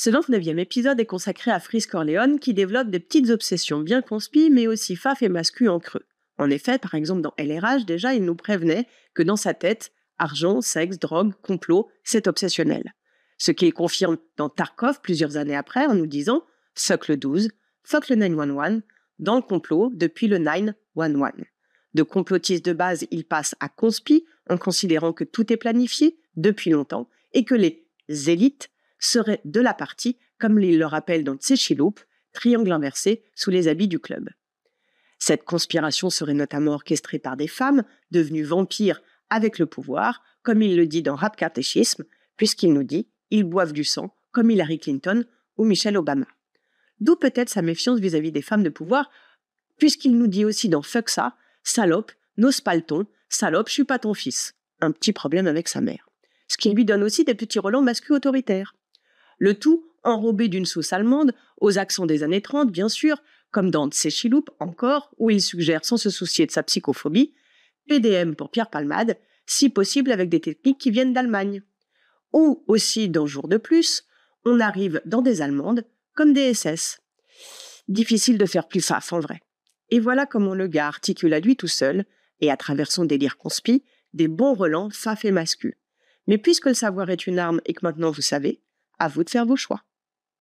Ce 29e épisode est consacré à Fris Corleone qui développe des petites obsessions bien conspies mais aussi faf et mascu en creux. En effet, par exemple dans LRH, déjà il nous prévenait que dans sa tête, argent, sexe, drogue, complot, c'est obsessionnel. Ce est confirme dans Tarkov plusieurs années après en nous disant socle le 12, fuck le 911, dans le complot depuis le 911. De complotiste de base, il passe à conspi en considérant que tout est planifié depuis longtemps et que les élites serait de la partie, comme il le rappelle dans Tsechiloup, triangle inversé sous les habits du club. Cette conspiration serait notamment orchestrée par des femmes devenues vampires avec le pouvoir, comme il le dit dans Rap Catéchisme, puisqu'il nous dit ils boivent du sang, comme Hillary Clinton ou Michelle Obama. D'où peut-être sa méfiance vis-à-vis des femmes de pouvoir, puisqu'il nous dit aussi dans Fuck ça, salope, n'ose pas le ton, salope, je suis pas ton fils. Un petit problème avec sa mère. Ce qui lui donne aussi des petits relents masculins autoritaires le tout enrobé d'une sauce allemande, aux accents des années 30 bien sûr, comme dans Tsechiloup encore, où il suggère sans se soucier de sa psychophobie, PDM pour Pierre Palmade, si possible avec des techniques qui viennent d'Allemagne. Ou aussi dans Jour de plus, on arrive dans des Allemandes comme des SS. Difficile de faire plus faf en vrai. Et voilà comment le gars articule à lui tout seul, et à travers son délire conspi, des bons relents faf et mascu. Mais puisque le savoir est une arme et que maintenant vous savez, à vous de faire vos choix.